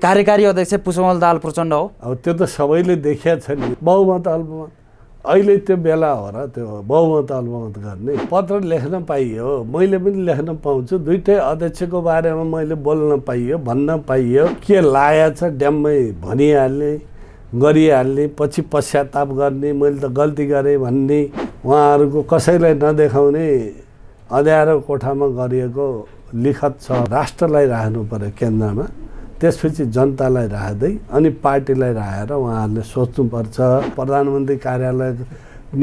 कार्यकारी अध्यक्ष पुष्पमल दाल प्रचण्ड हो अब त्यो त सबैले देखिया छ नि बहुमत अल्पमत अहिले त्यो बेला हो र त्यो बहुमत अल्पमत गर्ने पत्र लेख्न पाइयो मैले पनि लेख्न पाउँछु दुइटै अध्यक्षको बारेमा मैले बोल्न पाइयो भन्न पाइयो के छ ड्याम्मै भनिहाल्ने गरिहाल्ने पछि पश्चाताप गर्ने मैले त गल्ती गरेँ भन्ने उहाँहरूको कसैलाई नदेखाउने अँध्यारो कोठामा गरिएको लिखत छ राष्ट्रलाई राख्नु पऱ्यो केन्द्रमा त्यसपछि जनतालाई राख्दै अनि पार्टीलाई राखेर उहाँहरूले सोच्नुपर्छ प्रधानमन्त्री कार्यालय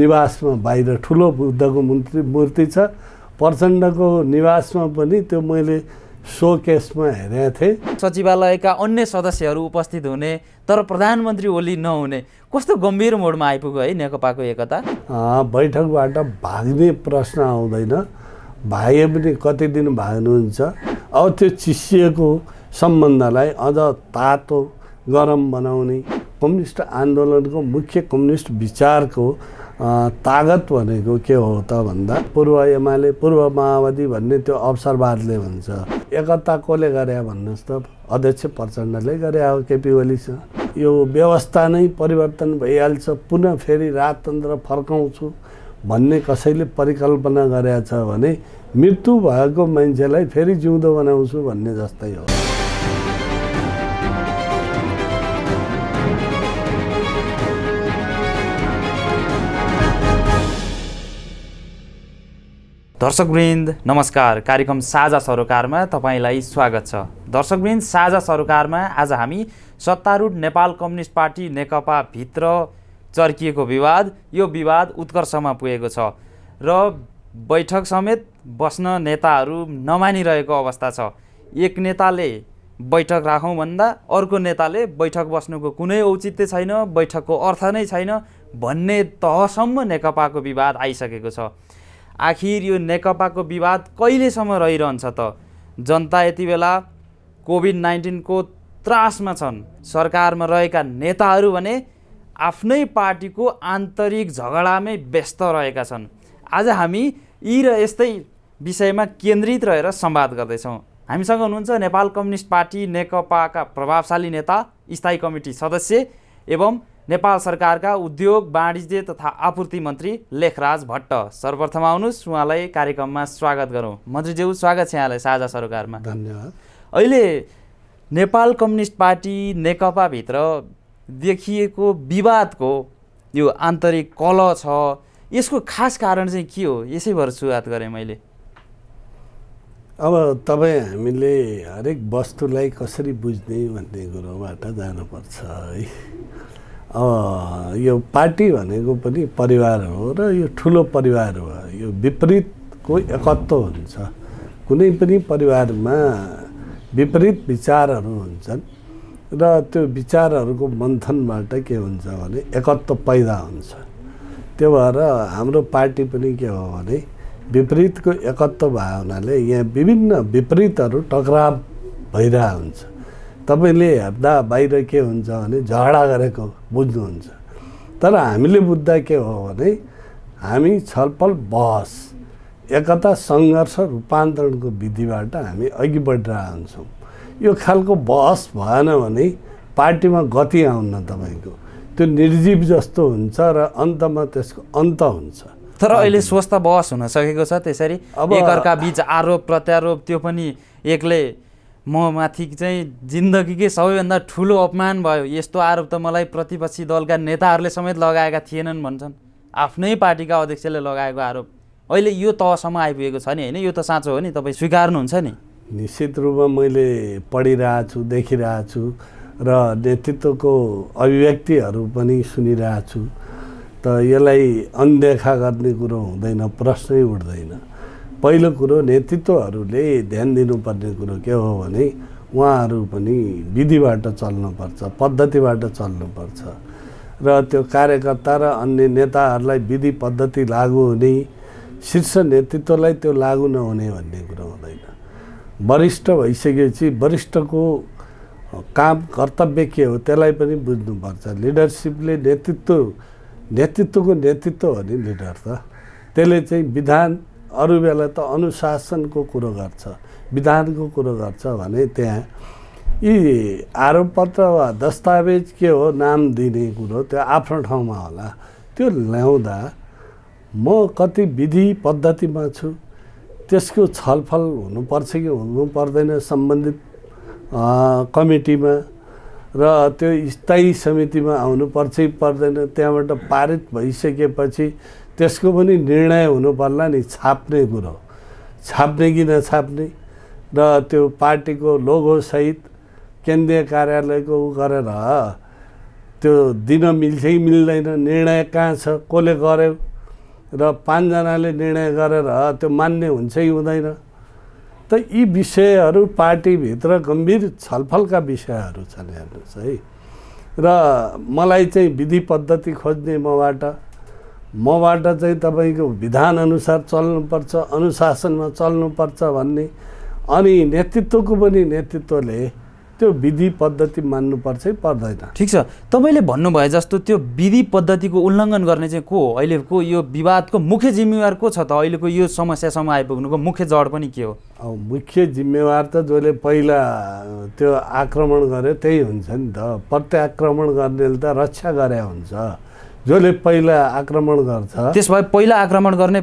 निवासमा बाहिर ठुलो बुद्धको मूर्ति मूर्ति छ प्रचण्डको निवासमा पनि त्यो मैले सो केसमा हेरेको थिएँ सचिवालयका अन्य सदस्यहरू उपस्थित हुने तर प्रधानमन्त्री ओली नहुने कस्तो गम्भीर मोडमा आइपुग्यो है नेकपाको एकता बैठकबाट भाग्ने प्रश्न आउँदैन भागे पनि कति दिन भाग्नुहुन्छ अब त्यो चिसिएको सम्बन्धलाई अझ तातो गरम बनाउने कम्युनिस्ट आन्दोलनको मुख्य कम्युनिस्ट विचारको तागत भनेको के हो त भन्दा पूर्व एमाले पूर्व माओवादी भन्ने त्यो अवसरवादले भन्छ एकता कसले गरे भन्नुहोस् त अध्यक्ष प्रचण्डले गरे हो केपी ओलीसँग यो व्यवस्था नै परिवर्तन भइहाल्छ पुनः फेरि राजतन्त्र फर्काउँछु भन्ने कसैले परिकल्पना गरेछ भने मृत्यु भएको मान्छेलाई फेरि जिउँदो बनाउँछु भन्ने जस्तै हो दर्शकवृन्द नमस्कार कार्यक्रम साझा सरोकारमा तपाईँलाई स्वागत छ दर्शकवृन्द साझा सरोकारमा आज हामी सत्तारूढ नेपाल कम्युनिस्ट पार्टी नेकपाभित्र चर्किएको विवाद यो विवाद उत्कर्षमा पुगेको छ र बैठक समेत बस्न नेताहरू नमानिरहेको अवस्था छ एक नेताले बैठक राखौँ भन्दा अर्को नेताले बैठक बस्नुको कुनै औचित्य छैन बैठकको अर्थ नै छैन भन्ने तहसम्म नेकपाको विवाद आइसकेको छ आखिर यो नेकपाको विवाद कहिलेसम्म रहिरहन्छ त जनता यति बेला कोभिड नाइन्टिनको त्रासमा छन् सरकारमा रहेका नेताहरू भने आफ्नै पार्टीको आन्तरिक झगडामै व्यस्त रहेका छन् आज हामी यी र यस्तै विषयमा केन्द्रित रहेर सम्वाद गर्दैछौँ हामीसँग हुनुहुन्छ नेपाल कम्युनिस्ट पार्टी नेकपाका प्रभावशाली नेता स्थायी कमिटी सदस्य एवं नेपाल सरकारका उद्योग वाणिज्य तथा आपूर्ति मन्त्री लेखराज भट्ट सर्वप्रथम आउनुहोस् उहाँलाई कार्यक्रममा स्वागत गरौँ मन्त्रीज्यू स्वागत छ यहाँलाई साझा सरकारमा धन्यवाद अहिले नेपाल कम्युनिस्ट पार्टी नेकपाभित्र देखिएको विवादको यो आन्तरिक कल छ यसको खास कारण चाहिँ के हो यसैबाट सुरुवात गरेँ मैले अब तपाईँ हामीले हरेक वस्तुलाई कसरी बुझ्ने भन्ने कुरोबाट जानुपर्छ है यो पार्टी भनेको पनि परिवार हो र यो ठुलो परिवार हो यो विपरीतको एकत्व हुन्छ कुनै पनि परिवारमा विपरीत विचारहरू हुन्छन् र त्यो विचारहरूको मन्थनबाट के हुन्छ भने एकत्व पैदा हुन्छ त्यो भएर हाम्रो पार्टी पनि के हो भने विपरीतको एकत्व भावनाले यहाँ विभिन्न विपरीतहरू टकराव भइरहेको हुन्छ तपाईँले हेर्दा बाहिर के हुन्छ भने झगडा गरेको बुझ्नुहुन्छ तर हामीले बुझ्दा के हो भने हामी छलफल बहस एकता सङ्घर्ष रूपान्तरणको विधिबाट हामी अघि हुन्छौँ यो खालको बहस भएन भने पार्टीमा गति आउन तपाईँको त्यो निर्जीव जस्तो हुन्छ र अन्तमा त्यसको अन्त हुन्छ तर अहिले स्वस्थ बहस हुन सकेको छ त्यसरी अब एकअर्का बिच आरोप प्रत्यारोप त्यो पनि एक्लै म माथि चाहिँ जिन्दगीकै सबैभन्दा ठुलो अपमान भयो यस्तो आरोप त मलाई प्रतिपक्षी दलका नेताहरूले समेत लगाएका थिएनन् भन्छन् आफ्नै पार्टीका अध्यक्षले लगाएको आरोप अहिले यो तहसम्म आइपुगेको छ नि होइन यो त साँचो हो नि तपाईँ स्वीकार्नुहुन्छ नि निश्चित रूपमा मैले पढिरहेछु देखिरहेछु र नेतृत्वको अभिव्यक्तिहरू पनि सुनिरहेछु त यसलाई अनदेखा गर्ने कुरो हुँदैन प्रश्नै उठ्दैन पहिलो कुरो नेतृत्वहरूले ध्यान दिनुपर्ने कुरो के हो भने उहाँहरू पनि विधिबाट चल्नुपर्छ पद्धतिबाट चल्नुपर्छ र त्यो कार्यकर्ता र अन्य नेताहरूलाई विधि पद्धति लागु हुने शीर्ष नेतृत्वलाई त्यो लागु नहुने भन्ने कुरो हुँदैन वरिष्ठ भइसकेपछि वरिष्ठको काम कर्तव्य के हो त्यसलाई पनि बुझ्नुपर्छ लिडरसिपले नेतृत्व नेतृत्वको नेतृत्व हो नि लिडर त त्यसले चाहिँ विधान अरू बेला त अनुशासनको कुरो गर्छ विधानको कुरो गर्छ भने त्यहाँ यी आरोपपत्र वा दस्तावेज के हो नाम दिने कुरो त्यो आफ्नो ठाउँमा होला त्यो ल्याउँदा म कति विधि पद्धतिमा छु त्यसको छलफल हुनुपर्छ कि हुनु पर्दैन सम्बन्धित कमिटीमा र त्यो स्थायी समितिमा आउनुपर्छ कि पर्दैन त्यहाँबाट पारित भइसकेपछि त्यसको पनि निर्णय हुनु पर्ला नि छाप्ने कुरो छाप्ने कि नछाप्ने र त्यो पार्टीको लोगोसहित केन्द्रीय कार्यालयको उ गरेर त्यो दिन मिल्छ कि मिल्दैन निर्णय कहाँ छ कसले गर्यो र पाँचजनाले निर्णय गरेर त्यो मान्ने हुन्छ कि हुँदैन त यी विषयहरू पार्टीभित्र गम्भीर छलफलका विषयहरू छन् हेर्नुहोस् है र मलाई चाहिँ विधि पद्धति खोज्ने मबाट मबाट चाहिँ तपाईँको विधानअनुसार चल्नुपर्छ अनुशासनमा चल्नुपर्छ भन्ने अनि नेतृत्वको पनि नेतृत्वले त्यो विधि पद्धति मान्नुपर्छ है पर्दैन ठिक छ तपाईँले भन्नुभयो जस्तो त्यो विधि पद्धतिको उल्लङ्घन गर्ने चाहिँ को हो अहिलेको यो विवादको मुख्य जिम्मेवार को छ त अहिलेको यो समस्यासम्म आइपुग्नुको मुख्य जड पनि के हो मुख्य जिम्मेवार त जसले पहिला त्यो आक्रमण गर्यो त्यही हुन्छ नि त प्रत्याक्रमण गर्नेले त रक्षा गरे हुन्छ जसले पहिला आक्रमण गर्छ त्यस भए पहिला आक्रमण गर्ने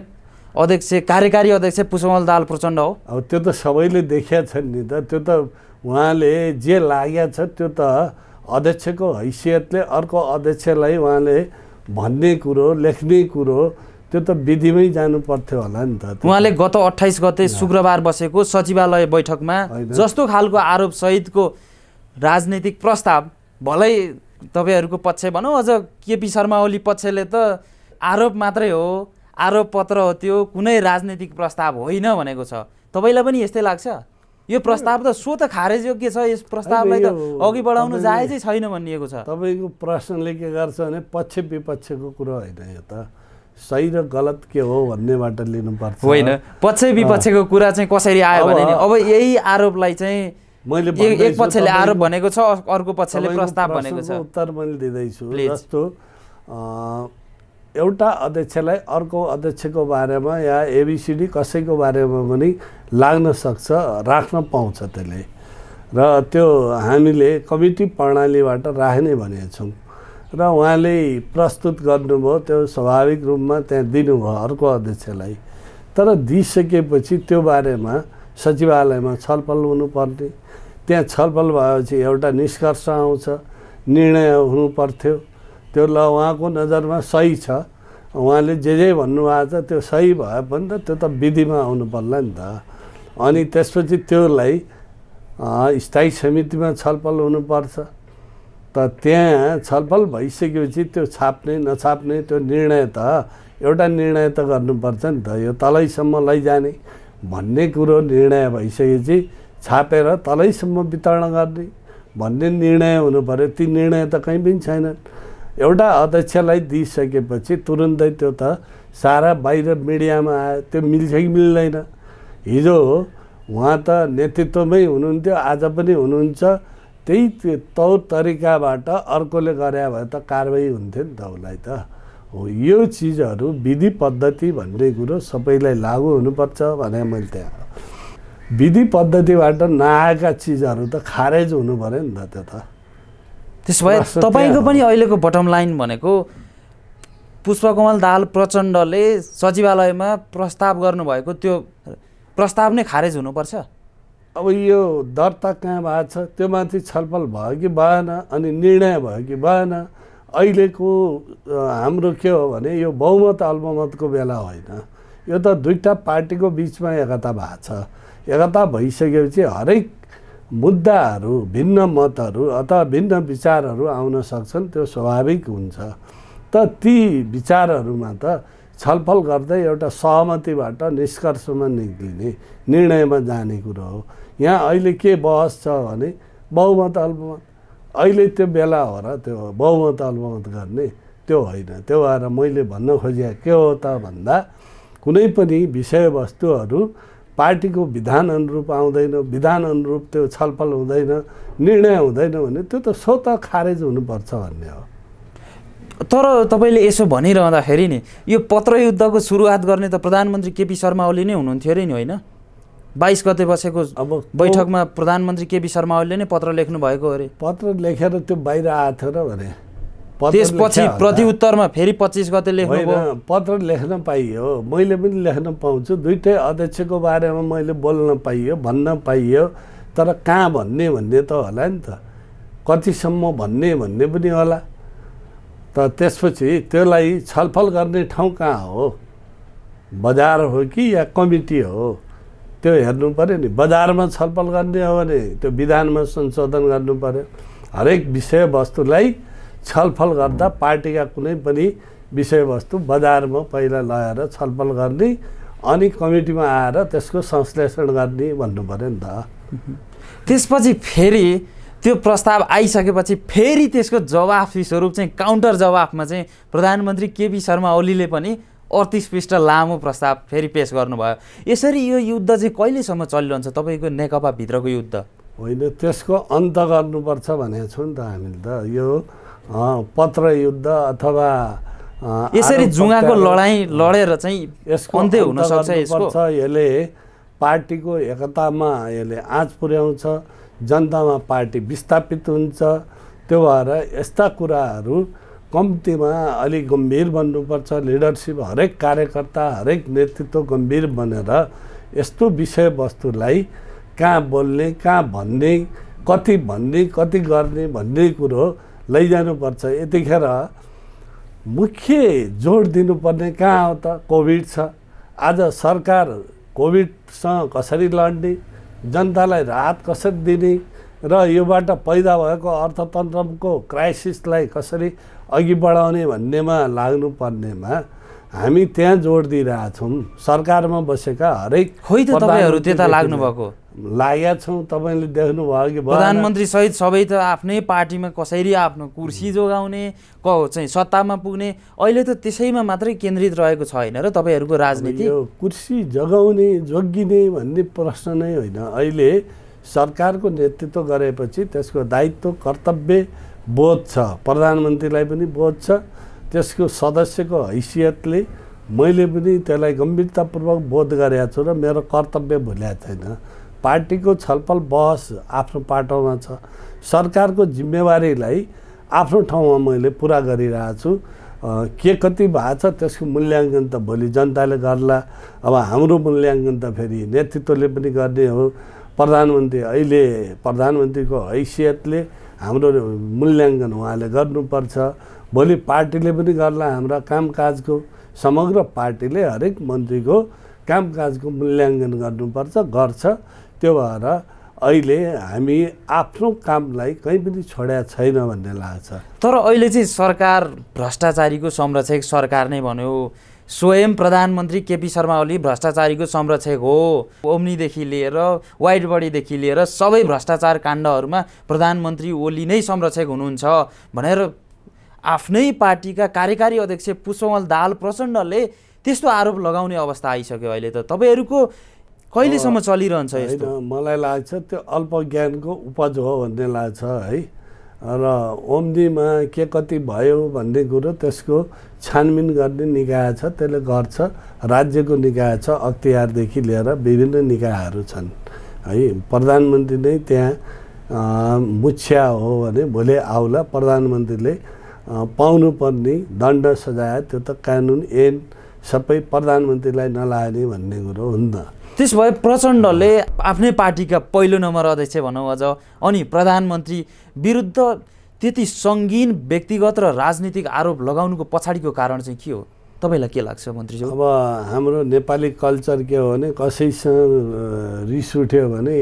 अध्यक्ष कार्यकारी अध्यक्ष पुष्पमल दाल प्रचण्ड हो अब त्यो त सबैले देखिया छन् नि त त्यो त उहाँले जे लागेको छ त्यो त अध्यक्षको हैसियतले अर्को अध्यक्षलाई उहाँले भन्ने कुरो लेख्ने कुरो त्यो त विधिमै जानु पर्थ्यो होला नि त उहाँले गत अठाइस गते शुक्रबार बसेको सचिवालय बैठकमा जस्तो खालको आरोप सहितको राजनैतिक प्रस्ताव भलै तपाईँहरूको पक्ष भनौँ अझ केपी शर्मा ओली पक्षले त आरोप मात्रै हो आरोप पत्र हो त्यो कुनै राजनैतिक प्रस्ताव होइन भनेको छ तपाईँलाई पनि यस्तै लाग्छ यो प्रस्ताव त सो त खारेज योग्य छ यस प्रस्तावलाई त अघि बढाउनु जायजै छैन भनिएको छ तपाईँको प्रश्नले के गर्छ भने पक्ष विपक्षको कुरो होइन यो त सही र गलत के हो भन्नेबाट लिनुपर्छ होइन पक्ष विपक्षको कुरा चाहिँ कसरी आयो भने अब यही आरोपलाई चाहिँ मैले एक पक्षले आरोप भनेको छ अर्को पक्षले प्रस्ताव भनेको छ उत्तर मैले दिँदैछु जस्तो एउटा अध्यक्षलाई अर्को अध्यक्षको बारेमा या एबिसिडी कसैको बारेमा पनि लाग्न सक्छ राख्न पाउँछ त्यसले र त्यो हामीले कमिटी प्रणालीबाट राख्ने भनेको छौँ र उहाँले प्रस्तुत गर्नुभयो त्यो स्वाभाविक रूपमा त्यहाँ दिनुभयो अर्को अध्यक्षलाई तर दिइसकेपछि त्यो बारेमा सचिवालयमा छलफल हुनुपर्ने त्यहाँ छलफल भएपछि एउटा निष्कर्ष आउँछ निर्णय हुनु पर्थ्यो त्यो ल उहाँको नजरमा सही छ उहाँले जे जे भन्नुभएको छ त्यो सही भए पनि त त्यो त विधिमा आउनु पर्ला नि त अनि त्यसपछि त्योलाई स्थायी समितिमा छलफल हुनुपर्छ त त्यहाँ छलफल भइसकेपछि त्यो छाप्ने नछाप्ने त्यो निर्णय त एउटा निर्णय त गर्नुपर्छ नि त यो तलैसम्म लैजाने भन्ने कुरो निर्णय भइसकेपछि छापेर तलैसम्म वितरण गर्ने भन्ने निर्णय हुनु पऱ्यो ती निर्णय त कहीँ पनि छैनन् एउटा अध्यक्षलाई दिइसकेपछि तुरुन्तै त्यो त सारा बाहिर मिडियामा आयो त्यो मिल्छ कि मिल्दैन हिजो उहाँ त नेतृत्वमै हुनुहुन्थ्यो आज पनि हुनुहुन्छ त्यही तौर तरिकाबाट अर्कोले गरे भए त कारवाही हुन्थ्यो नि त उसलाई त हो यो चिजहरू विधि पद्धति भन्ने कुरो सबैलाई लागु हुनुपर्छ भने मैले त्यहाँ विधि पद्धतिबाट नआएका चिजहरू त खारेज हुनु पऱ्यो नि त त्यो त त्यसो भए तपाईँको पनि अहिलेको बटम लाइन भनेको पुष्पकमल दाल प्रचण्डले सचिवालयमा प्रस्ताव गर्नुभएको त्यो प्रस्ताव नै खारेज हुनुपर्छ अब यो दर्ता कहाँ भएको छ त्यो माथि छलफल भयो कि भएन अनि निर्णय भयो कि भएन अहिलेको हाम्रो के हो भने यो बहुमत अल्बमतको बेला होइन यो त दुईवटा पार्टीको बिचमा एकता भएको छ एकता भइसकेपछि हरेक मुद्दाहरू भिन्न मतहरू अथवा भिन्न विचारहरू आउन सक्छन् त्यो स्वाभाविक हुन्छ त ती विचारहरूमा त छलफल गर्दै एउटा सहमतिबाट निष्कर्षमा निक्लिने निर्णयमा जाने कुरो हो यहाँ अहिले के बहस छ भने बहुमत अल्पमत अहिले त्यो बेला हो र त्यो बहुमत अल्पमत गर्ने त्यो होइन त्यो भएर मैले भन्न खोजेको के हो त भन्दा कुनै पनि विषयवस्तुहरू पार्टीको विधान अनुरूप आउँदैन विधान अनुरूप त्यो छलफल हुँदैन निर्णय हुँदैन भने त्यो त स्वतः खारेज हुनुपर्छ भन्ने हो तर तपाईँले यसो भनिरहँदाखेरि नि यो पत्रयुद्धको सुरुवात गर्ने त प्रधानमन्त्री केपी शर्मा ओली नै हुनुहुन्थ्यो अरे नि होइन बाइस गते बसेको अब बैठकमा प्रधानमन्त्री केपी शर्मा ओलीले नै पत्र लेख्नु भएको अरे पत्र लेखेर त्यो बाहिर आएको थियो र भने त्यसपछि प्रतिउत्तरमा फेरि पच्चिस गते लेख्नु पत्र लेख्न पाइयो मैले पनि लेख्न पाउँछु दुइटै अध्यक्षको बारेमा मैले बोल्न पाइयो भन्न पाइयो तर कहाँ भन्ने भन्ने त होला नि त कतिसम्म भन्ने भन्ने पनि होला त त्यसपछि त्यसलाई छलफल गर्ने ठाउँ कहाँ हो बजार हो कि या कमिटी हो त्यो हेर्नु पऱ्यो नि बजारमा छलफल गर्ने हो भने त्यो विधानमा संशोधन गर्नु पऱ्यो हरेक विषयवस्तुलाई छलफल गर्दा पार्टीका कुनै पनि विषयवस्तु बजारमा पहिला लगाएर छलफल गर्ने अनि कमिटीमा आएर त्यसको संश्लेषण गर्ने भन्नु पऱ्यो नि त त्यसपछि फेरि त्यो प्रस्ताव आइसकेपछि फेरि त्यसको जवाफी स्वरूप चाहिँ काउन्टर जवाफमा चाहिँ प्रधानमन्त्री केपी शर्मा ओलीले पनि अडतिस पृष्ठ लामो प्रस्ताव फेरि पेस गर्नुभयो यसरी यो युद्ध चाहिँ कहिलेसम्म चलिरहन्छ तपाईँको नेकपाभित्रको युद्ध होइन त्यसको अन्त गर्नुपर्छ भनेको छौँ नि त हामीले त यो पत्र युद्ध अथवा यसरी जुङ्गाको लडाइँ लडेर चाहिँ यसको अन्त्य हुनसक्छ यसले पार्टीको एकतामा यसले आँच पुर्याउँछ जनतामा पार्टी विस्थापित हुन्छ त्यो भएर यस्ता कुराहरू कम्तीमा अलिक गम्भीर बन्नुपर्छ लिडरसिप हरेक कार्यकर्ता हरेक नेतृत्व गम्भीर बनेर यस्तो विषयवस्तुलाई कहाँ बोल्ने कहाँ भन्ने कति भन्ने कति गर्ने भन्ने कुरो लैजानुपर्छ यतिखेर मुख्य जोड दिनुपर्ने कहाँ हो त कोभिड छ आज सरकार कोभिडसँग कसरी लड्ने जनतालाई राहत कसरी दिने र योबाट पैदा भएको अर्थतन्त्रको क्राइसिसलाई कसरी अघि बढाउने भन्नेमा लाग्नुपर्नेमा हामी त्यहाँ जोड दिइरहेछौँ सरकारमा बसेका हरेक खोइ त तपाईँहरू त्यता लाग्नुभएको लागेका छौँ तपाईँले देख्नुभयो कि प्रधानमन्त्री सहित सबै त आफ्नै पार्टीमा कसरी आफ्नो कुर्सी जोगाउने क चाहिँ सत्तामा पुग्ने अहिले त त्यसैमा मात्रै केन्द्रित रहेको छ होइन र तपाईँहरूको राजनीति कुर्सी जोगाउने जोगिने भन्ने प्रश्न नै होइन अहिले सरकारको नेतृत्व गरेपछि त्यसको दायित्व कर्तव्य बोध छ प्रधानमन्त्रीलाई पनि बोध छ त्यसको सदस्यको हैसियतले मैले पनि त्यसलाई गम्भीरतापूर्वक बोध गरेका छु र मेरो कर्तव्य भुल्याएको छैन पार्टीको छलफल बहस आफ्नो पाटोमा छ सरकारको जिम्मेवारीलाई आफ्नो ठाउँमा मैले पुरा गरिरहेछु के कति भएको छ त्यसको मूल्याङ्कन त भोलि जनताले गर्ला अब हाम्रो मूल्याङ्कन त फेरि नेतृत्वले पनि गर्ने हो प्रधानमन्त्री अहिले प्रधानमन्त्रीको हैसियतले हाम्रो मूल्याङ्कन उहाँले गर्नुपर्छ भोलि पार्टीले पनि गर्ला हाम्रा कामकाजको समग्र पार्टीले हरेक मन्त्रीको कामकाजको मूल्याङ्कन गर्नुपर्छ गर्छ त्यो भएर अहिले हामी आफ्नो कामलाई कहीँ पनि छोड्या छैन भन्ने लाग्छ तर अहिले चाहिँ सरकार भ्रष्टाचारीको संरक्षक सरकार नै भन्यो स्वयं प्रधानमन्त्री केपी शर्मा ओली भ्रष्टाचारीको संरक्षक हो ओम्नीदेखि लिएर वाइट बडीदेखि लिएर सबै भ्रष्टाचार काण्डहरूमा प्रधानमन्त्री ओली नै संरक्षक हुनुहुन्छ भनेर आफ्नै पार्टीका कार्यकारी अध्यक्ष पुष्पमल दाल प्रचण्डले त्यस्तो आरोप लगाउने अवस्था आइसक्यो अहिले त तपाईँहरूको कहिलेसम्म चलिरहन्छ यस्तो मलाई लाग्छ त्यो अल्पज्ञानको उपज हो भन्ने लाग्छ है र ओम्दीमा के कति भयो भन्ने कुरो त्यसको छानबिन गर्ने निकाय छ त्यसले गर्छ राज्यको निकाय छ अख्तियारदेखि लिएर विभिन्न निकायहरू छन् है प्रधानमन्त्री नै त्यहाँ मुछ्या हो भने भोलि आउला प्रधानमन्त्रीले पाउनुपर्ने दण्ड सजाय त्यो त कानुन एन सबै प्रधानमन्त्रीलाई नलाने भन्ने कुरो हुन्न त्यस भए प्रचण्डले आफ्नै पार्टीका पहिलो नम्बर अध्यक्ष भनौँ अझ अनि प्रधानमन्त्री विरुद्ध त्यति सङ्गीन व्यक्तिगत र राजनीतिक आरोप लगाउनुको पछाडिको कारण चाहिँ के हो तपाईँलाई के लाग्छ मन्त्रीज्यू अब हाम्रो नेपाली कल्चर के हो भने कसैसँग रिस उठ्यो भने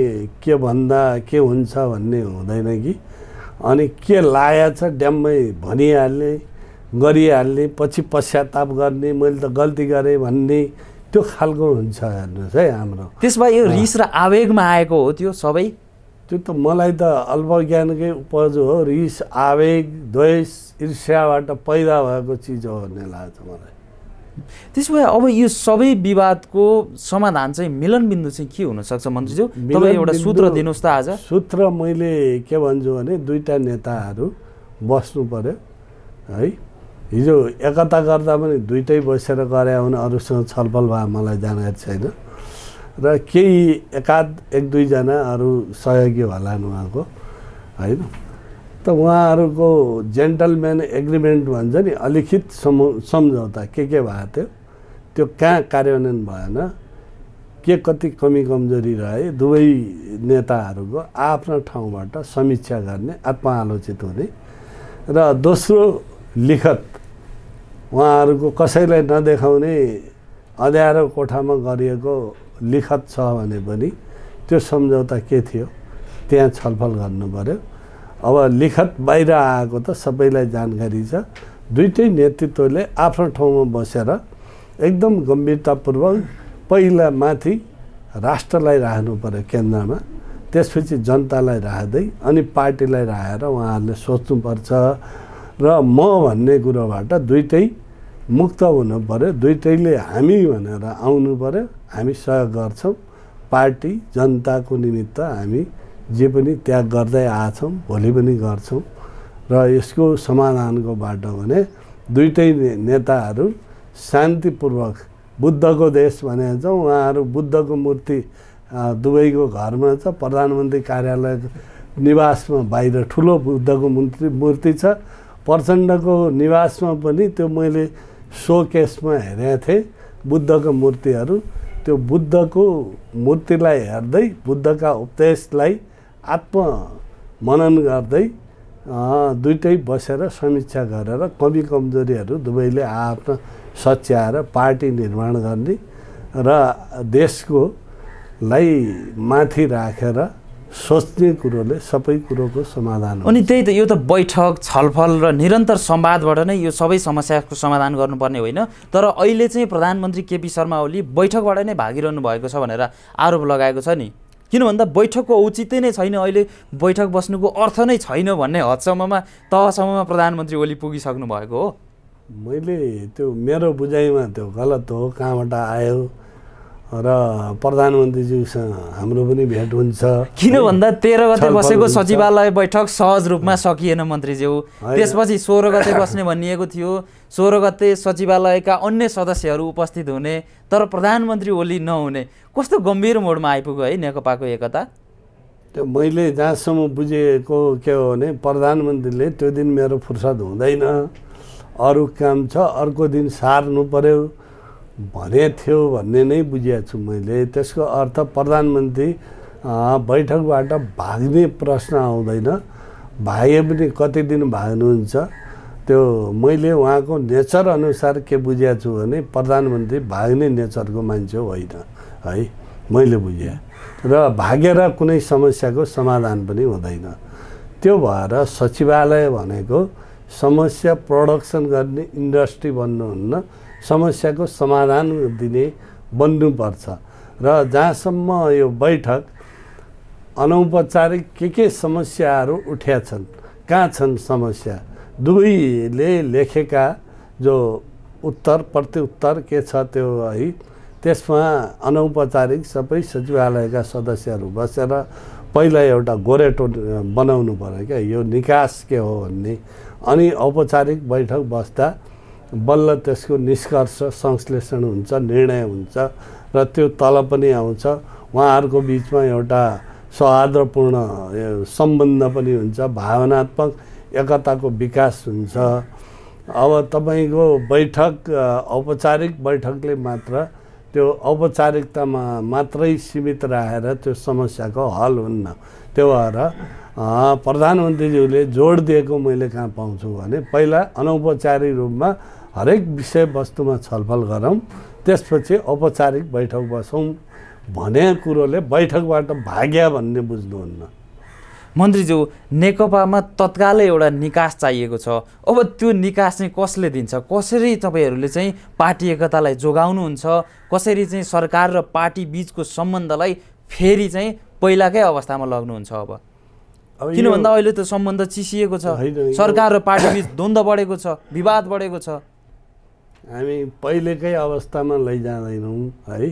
के भन्दा के हुन्छ भन्ने हुँदैन कि अनि के छ ड्याम्मै भनिहाल्ने गरिहाल्ने पछि पश्चाताप गर्ने मैले त गल्ती गरेँ भन्ने त्यो खालको हुन्छ हेर्नुहोस् है हाम्रो त्यस भए यो रिस र आवेगमा आएको हो त्यो सबै त्यो त मलाई त अल्प ज्ञानकै उपज हो रिस आवेग द्वेष ईर्ष्याबाट पैदा भएको चिज हो भन्ने लाग्छ मलाई त्यसो भए अब यो सबै विवादको समाधान चाहिँ मिलनबिन्दु चाहिँ के हुनसक्छ मन्त्रीज्यू तपाईँ एउटा सूत्र दिनुहोस् त आज सूत्र मैले के भन्छु भने दुईवटा नेताहरू बस्नु पऱ्यो है हिजो एकता गर्दा पनि दुइटै बसेर गरे हुन अरूसँग छलफल भए मलाई जानकारी छैन र केही एकाद एक दुईजना अरू सहयोगी होलान् उहाँको होइन त उहाँहरूको जेन्टलम्यान एग्रिमेन्ट भन्छ नि अलिखित सम सम्झौता के के भएको थियो त्यो कहाँ कार्यान्वयन भएन के कति कमी कमजोरी रहे दुवै नेताहरूको आफ्नो ठाउँबाट समीक्षा गर्ने आत्मआलोचित हुने र दोस्रो लिखत उहाँहरूको कसैलाई नदेखाउने अँध्यारो कोठामा गरिएको लिखत छ भने पनि त्यो सम्झौता के थियो त्यहाँ छलफल गर्नु पऱ्यो अब लिखत बाहिर आएको त सबैलाई जानकारी छ दुइटै नेतृत्वले आफ्नो ठाउँमा बसेर एकदम गम्भीरतापूर्वक पहिला माथि राष्ट्रलाई राख्नु पऱ्यो केन्द्रमा त्यसपछि जनतालाई राख्दै अनि पार्टीलाई राखेर उहाँहरूले सोच्नुपर्छ र म भन्ने कुरोबाट दुइटै मुक्त हुनु पऱ्यो दुइटैले हामी भनेर आउनु पऱ्यो हामी सहयोग गर्छौँ पार्टी जनताको निमित्त हामी जे पनि त्याग गर्दै आएछौँ भोलि पनि गर्छौँ र यसको समाधानको बाटो भने दुइटै नेताहरू शान्तिपूर्वक बुद्धको देश भने चाहिँ उहाँहरू बुद्धको मूर्ति दुबईको घरमा छ प्रधानमन्त्री कार्यालय निवासमा बाहिर ठुलो बुद्धको मूर्ति मूर्ति छ प्रचण्डको निवासमा पनि त्यो मैले सोकेसमा हेरेका थिएँ बुद्धको मूर्तिहरू त्यो बुद्धको मूर्तिलाई हेर्दै बुद्धका उपदेशलाई आत्म मनन गर्दै दुइटै बसेर समीक्षा गरेर कमी कमजोरीहरू दुवैले आआफ्नो सच्याएर पार्टी निर्माण गर्ने र देशको लाई माथि राखेर सोच्ने कुरोले सबै कुरोको समाधान अनि त्यही त यो त बैठक छलफल र निरन्तर संवादबाट नै यो सबै समस्याको समाधान गर्नुपर्ने होइन तर अहिले चाहिँ प्रधानमन्त्री केपी शर्मा ओली बैठकबाट नै भागिरहनु भएको छ भनेर आरोप लगाएको छ नि किन भन्दा बैठकको औचित्य नै छैन अहिले बैठक बस्नुको अर्थ नै छैन भन्ने हदसम्ममा तहसम्ममा प्रधानमन्त्री ओली पुगिसक्नु भएको हो मैले त्यो मेरो बुझाइमा त्यो गलत हो कहाँबाट आयो र प्रधानमन्त्रीज्यूसँग हाम्रो पनि भेट हुन्छ किन भन्दा तेह्र गते बसेको सचिवालय बैठक सहज रूपमा सकिएन मन्त्रीज्यू त्यसपछि सोह्र गते बस्ने भनिएको थियो सोह्र गते सचिवालयका अन्य सदस्यहरू उपस्थित हुने तर प्रधानमन्त्री ओली नहुने कस्तो गम्भीर मोडमा आइपुग्यो है नेकपाको एकता त्यो मैले जहाँसम्म बुझेको के हो भने प्रधानमन्त्रीले त्यो दिन मेरो फुर्सद हुँदैन अरू काम छ अर्को दिन सार्नु पर्यो भने थियो भन्ने नै बुझिएको छु मैले त्यसको अर्थ प्रधानमन्त्री बैठकबाट भाग्ने प्रश्न आउँदैन भागे पनि कति दिन भाग्नुहुन्छ त्यो मैले उहाँको नेचर अनुसार के बुझेको छु भने प्रधानमन्त्री भाग्ने नेचरको मान्छे होइन है मैले बुझेँ र भागेर कुनै समस्याको समाधान पनि हुँदैन त्यो भएर सचिवालय भनेको समस्या प्रडक्सन गर्ने इन्डस्ट्री बन्नुहुन्न समस्याको समाधान दिने बन्नुपर्छ र जहाँसम्म यो बैठक अनौपचारिक के के समस्याहरू उठ्या छन् कहाँ छन् समस्या दुवैले लेखेका जो उत्तर प्रत्युत्तर के छ त्यो है त्यसमा अनौपचारिक सबै सचिवालयका सदस्यहरू बसेर पहिला एउटा गोरेटो बनाउनु पऱ्यो क्या यो निकास के हो भन्ने अनि औपचारिक बैठक बस्दा बल्ल त्यसको निष्कर्ष संश्लेषण हुन्छ निर्णय हुन्छ र त्यो तल पनि आउँछ उहाँहरूको बिचमा एउटा सौहार्दपूर्ण सम्बन्ध पनि हुन्छ भावनात्मक एकताको विकास हुन्छ अब तपाईँको बैठक औपचारिक बैठकले मात्र त्यो औपचारिकतामा मात्रै सीमित राखेर त्यो समस्याको हल हुन्न त्यो भएर प्रधानमन्त्रीज्यूले जोड दिएको मैले कहाँ पाउँछु भने पहिला अनौपचारिक रूपमा हरेक विषयवस्तुमा छलफल गरौँ त्यसपछि औपचारिक बैठक बसौँ भने कुरोले बैठकबाट भाग्या भन्ने बुझ्नुहुन्न मन्त्रीज्यू नेकपामा तत्कालै एउटा निकास चाहिएको छ अब त्यो निकास चाहिँ कसले दिन्छ कसरी तपाईँहरूले चाहिँ पार्टी एकतालाई जोगाउनुहुन्छ कसरी चाहिँ सरकार र पार्टी बिचको सम्बन्धलाई फेरि चाहिँ पहिलाकै अवस्थामा लग्नुहुन्छ अब किन भन्दा अहिले त सम्बन्ध चिसिएको छ सरकार र पार्टी पार्टीबिच द्वन्द बढेको छ विवाद बढेको छ हामी पहिलेकै अवस्थामा लैजाँदैनौँ है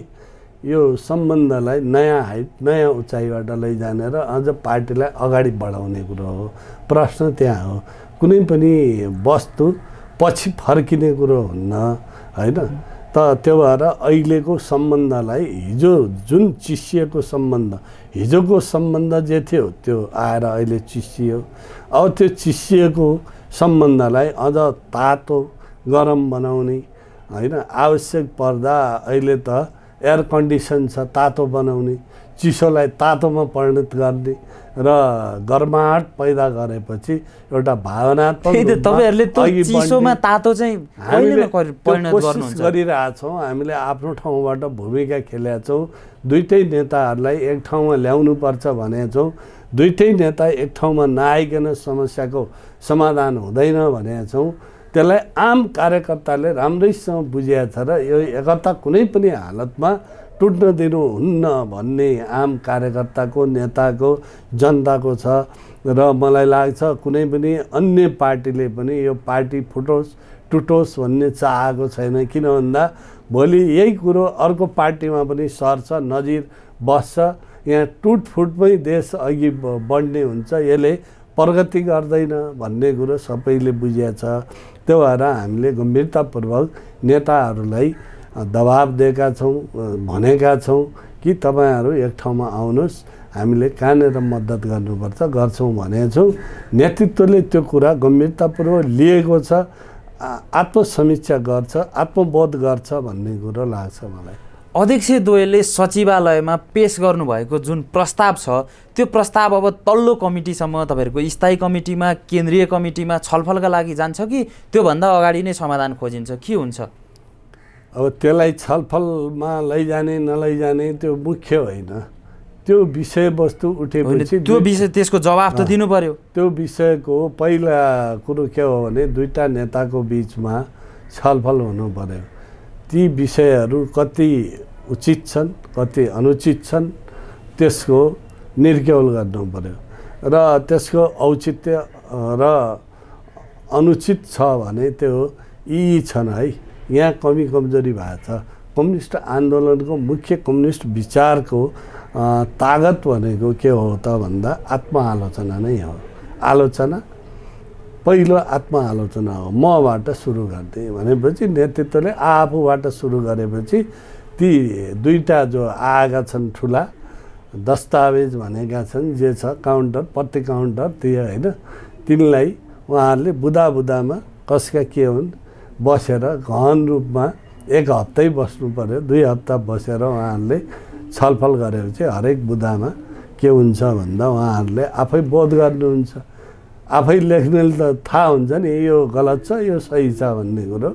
यो सम्बन्धलाई नयाँ हाइट नयाँ उचाइबाट लैजाने र अझ पार्टीलाई अगाडि बढाउने कुरो हो प्रश्न त्यहाँ हो कुनै पनि वस्तु पछि फर्किने कुरो हुन्न होइन त त्यो भएर अहिलेको सम्बन्धलाई हिजो जुन चिसिएको सम्बन्ध हिजोको सम्बन्ध जे थियो त्यो आएर अहिले चिसियो अब त्यो चिसिएको सम्बन्धलाई अझ तातो गरम बनाउने होइन आवश्यक पर्दा अहिले त एयर कन्डिसन छ तातो बनाउने चिसोलाई तातोमा परिणत गर्ने र गर्माहट पैदा गरेपछि एउटा भावनात्मक तपाईँहरूले चिसोमा तातो चाहिँ गरिरहेछौँ हामीले आफ्नो ठाउँबाट भूमिका खेलेका छौँ दुइटै नेताहरूलाई एक ठाउँमा ल्याउनुपर्छ भनेछौँ दुइटै नेता एक ठाउँमा नआइकन समस्याको समाधान हुँदैन भनेछौँ त्यसलाई आम कार्यकर्ताले राम्रैसँग बुझिएको छ र यो एकता कुनै पनि हालतमा टुट्न दिनुहुन्न भन्ने आम कार्यकर्ताको नेताको जनताको छ र मलाई लाग्छ कुनै पनि अन्य पार्टीले पनि यो पार्टी फुटोस् टुटोस् भन्ने चाहेको छैन किन भन्दा भोलि यही कुरो अर्को पार्टीमा पनि सर्छ नजिर बस्छ यहाँ टुटफुटमै देश अघि बढ्ने हुन्छ यसले प्रगति गर्दैन भन्ने कुरो सबैले बुझिया छ त्यो भएर हामीले गम्भीरतापूर्वक नेताहरूलाई दबाब दिएका छौँ भनेका छौँ कि तपाईँहरू एक ठाउँमा आउनुहोस् हामीले कहाँनिर मद्दत गर्नुपर्छ गर्छौँ भनेछौँ नेतृत्वले त्यो कुरा गम्भीरतापूर्वक लिएको छ आत्मसमीक्षा गर्छ आत्मबोध गर्छ भन्ने कुरो लाग्छ मलाई अध्यक्ष दोयलले सचिवालयमा पेस गर्नुभएको जुन प्रस्ताव छ त्यो प्रस्ताव अब तल्लो कमिटीसम्म तपाईँहरूको स्थायी कमिटीमा केन्द्रीय कमिटीमा छलफलका लागि जान्छ कि त्योभन्दा अगाडि नै समाधान खोजिन्छ के हुन्छ अब त्यसलाई छलफलमा लैजाने नलैजाने त्यो मुख्य होइन त्यो विषयवस्तु उठेपछि त्यो विषय त्यसको जवाब त दिनु पर्यो त्यो विषयको पहिला कुरो के हो भने दुईवटा नेताको बिचमा छलफल हुनु पर्यो ती विषयहरू कति उचित छन् कति अनुचित छन् त्यसको निर्केवल गर्नु पर्यो र त्यसको औचित्य र अनुचित छ भने त्यो यी छन् है यहाँ कमी कमजोरी भएको छ कम्युनिस्ट आन्दोलनको मुख्य कम्युनिस्ट विचारको तागत भनेको के हो त भन्दा आत्मआलोचना नै हो आलोचना पहिलो आत्मआलोचना हो मबाट सुरु गरिदिएँ भनेपछि नेतृत्वले आफूबाट सुरु गरेपछि ती दुईवटा जो आएका छन् ठुला दस्तावेज भनेका छन् जे छ काउन्टर प्रति काउन्टर त्यो होइन तिनलाई उहाँहरूले बुदा बुदामा कसका के हुन् बसेर गहन रूपमा एक हप्तै बस्नु पऱ्यो दुई हप्ता बसेर उहाँहरूले छलफल गरेर चाहिँ हरेक बुदामा के हुन्छ भन्दा उहाँहरूले आफै बोध गर्नुहुन्छ आफै लेख्नेले त थाहा हुन्छ नि यो गलत छ यो सही छ भन्ने कुरो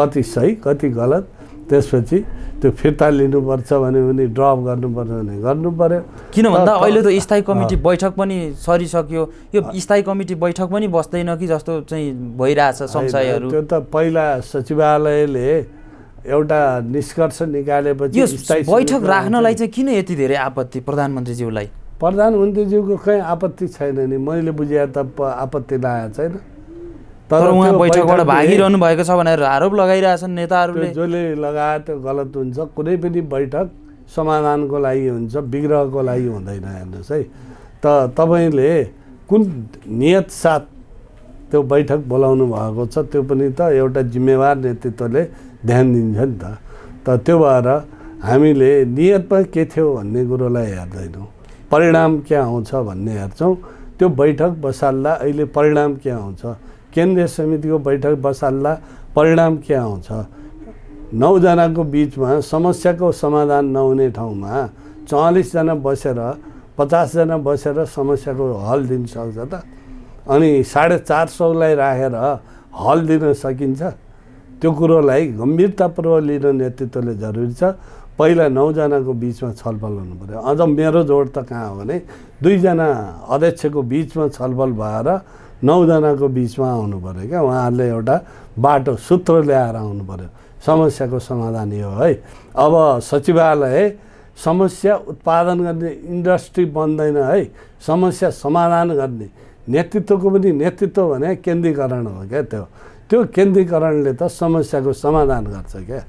कति सही कति गलत त्यसपछि त्यो फिर्ता लिनुपर्छ भने पनि ड्रप गर्नुपर्छ भने गर्नु पऱ्यो किन भन्दा अहिले त स्थायी कमिटी बैठक पनि सरिसक्यो यो स्थायी कमिटी बैठक पनि बस्दैन कि जस्तो चाहिँ भइरहेछ संशयहरू त्यो त पहिला सचिवालयले एउटा निष्कर्ष निकालेपछि बैठक राख्नलाई चाहिँ किन यति धेरै आपत्ति प्रधानमन्त्रीज्यूलाई प्रधानमन्त्रीज्यूको कहीँ आपत्ति छैन नि मैले बुझे त आपत्ति लागेको छैन तर उहाँ बैठकबाट भागिरहनु भएको छ भनेर आरोप लगाइरहेछन् नेताहरूले जसले लगाए त्यो गलत हुन्छ कुनै पनि बैठक समाधानको लागि हुन्छ विग्रहको लागि हुँदैन हेर्नुहोस् है त तपाईँले कुन नियत साथ त्यो बैठक बोलाउनु भएको छ त्यो पनि त एउटा जिम्मेवार नेतृत्वले ध्यान दिन्छ नि त त त्यो भएर हामीले नियतमा के थियो भन्ने कुरोलाई हेर्दैनौँ परिणाम के आउँछ भन्ने हेर्छौँ त्यो बैठक बसाल्दा अहिले परिणाम के आउँछ केन्द्रीय समितिको बैठक बसाल्दा परिणाम के आउँछ नौजनाको बिचमा समस्याको समाधान नहुने ठाउँमा चौवालिसजना बसेर पचासजना बसेर समस्याको हल दिन सक्छ त अनि साढे चार सौलाई राखेर हल दिन सकिन्छ त्यो कुरोलाई गम्भीरतापूर्वक लिन नेतृत्वले जरुरी छ पहिला नौजनाको बिचमा छलफल हुनु पऱ्यो अझ मेरो जोड त कहाँ हो भने दुईजना अध्यक्षको बिचमा छलफल भएर नौजनाको बिचमा आउनु पऱ्यो क्या उहाँहरूले एउटा बाटो सूत्र ल्याएर आउनु पऱ्यो समस्याको समाधान यो है अब सचिवालय समस्या उत्पादन गर्ने इन्डस्ट्री बन्दैन है समस्या समाधान गर्ने नेतृत्वको पनि नेतृत्व भने केन्द्रीकरण हो क्या त्यो त्यो केन्द्रीकरणले त समस्याको समाधान गर्छ क्या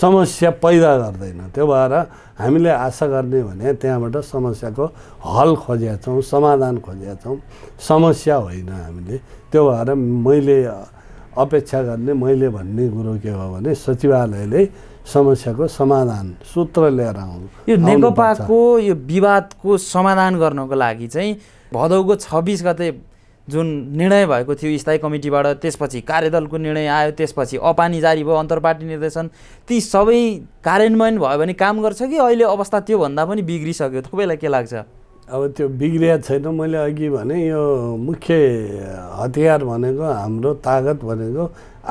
समस्या पैदा गर्दैन त्यो भएर हामीले आशा गर्ने भने त्यहाँबाट समस्याको हल खोजेका छौँ समाधान खोजेका छौँ समस्या होइन हामीले त्यो भएर मैले अपेक्षा गर्ने मैले भन्ने कुरो के हो भने सचिवालयले समस्याको समाधान सूत्र लिएर आउनु यो नेकपाको यो विवादको समाधान गर्नको लागि चाहिँ भदौको छब्बिस गते जुन निर्णय भएको थियो स्थायी कमिटीबाट त्यसपछि कार्यदलको निर्णय आयो त्यसपछि अपानी जारी भयो अन्तर्पार्टी निर्देशन ती सबै कार्यान्वयन भयो भने काम गर्छ कि अहिले अवस्था त्योभन्दा पनि बिग्रिसक्यो तपाईँलाई के लाग्छ अब त्यो बिग्रिएको छैन मैले अघि भने यो मुख्य हतियार भनेको हाम्रो तागत भनेको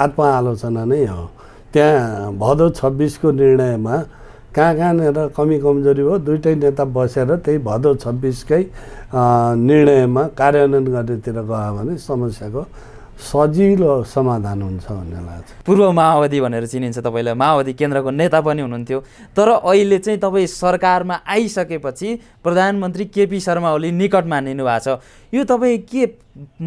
आत्मआलोचना नै हो त्यहाँ भदौ छब्बिसको निर्णयमा कहाँ कहाँनिर कमी कमजोरी भयो दुइटै नेता बसेर त्यही भदौ छब्बिसकै निर्णयमा कार्यान्वयन गर्नेतिर गयो भने समस्याको सजिलो समाधान हुन्छ भन्ने लाग्छ पूर्व माओवादी भनेर चिनिन्छ तपाईँलाई माओवादी केन्द्रको नेता पनि हुनुहुन्थ्यो तर अहिले चाहिँ तपाईँ सरकारमा आइसकेपछि प्रधानमन्त्री केपी शर्मा ओली निकट मानिनु भएको छ यो तपाईँ के